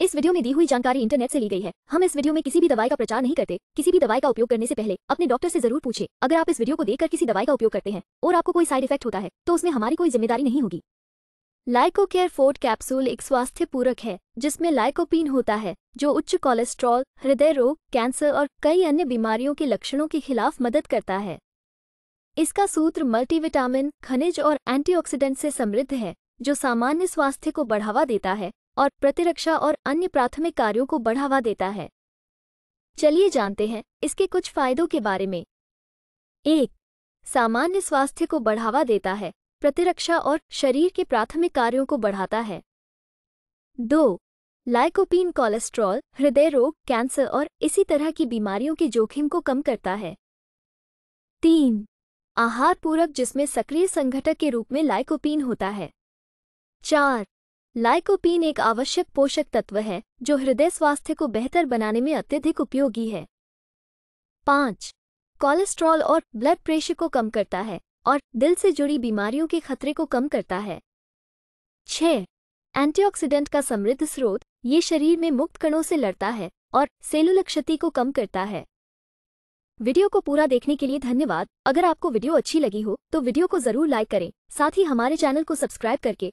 इस वीडियो में दी हुई जानकारी इंटरनेट से ली गई है हम इस वीडियो में किसी भी दवाई का प्रचार नहीं करते किसी भी दवाई का उपयोग करने से पहले अपने डॉक्टर से जरूर पूछे अगर आप इस वीडियो को देखकर किसी दवाई का उपयोग करते हैं और आपको कोई साइड इफेक्ट होता है तो उसमें हमारी कोई जिम्मेदारी नहीं होगी लाइको केयर फोर्ट कैप्सूल एक स्वास्थ्य पूरक है जिसमें लाइकोपीन होता है जो उच्च कोलेस्ट्रॉल हृदय रोग कैंसर और कई अन्य बीमारियों के लक्षणों के खिलाफ मदद करता है इसका सूत्र मल्टीविटामिन खनिज और एंटीऑक्सीडेंट से समृद्ध है जो सामान्य स्वास्थ्य को बढ़ावा देता है और प्रतिरक्षा और अन्य प्राथमिक कार्यों को बढ़ावा देता है चलिए जानते हैं इसके कुछ फायदों के बारे में एक सामान्य स्वास्थ्य को बढ़ावा देता है प्रतिरक्षा और शरीर के प्राथमिक कार्यों को बढ़ाता है दो लाइकोपीन कोलेस्ट्रॉल हृदय रोग कैंसर और इसी तरह की बीमारियों के जोखिम को कम करता है तीन आहार पूरक जिसमें सक्रिय संघटक के रूप में लाइकोपीन होता है चार लाइकोपीन एक आवश्यक पोषक तत्व है जो हृदय स्वास्थ्य को बेहतर बनाने में अत्यधिक उपयोगी है पाँच कोलेस्ट्रॉल और ब्लड प्रेशर को कम करता है और दिल से जुड़ी बीमारियों के खतरे को कम करता है छ एंटीऑक्सीडेंट का समृद्ध स्रोत ये शरीर में मुक्त कणों से लड़ता है और सेलुलर क्षति को कम करता है वीडियो को पूरा देखने के लिए धन्यवाद अगर आपको वीडियो अच्छी लगी हो तो वीडियो को जरूर लाइक करें साथ ही हमारे चैनल को सब्सक्राइब करके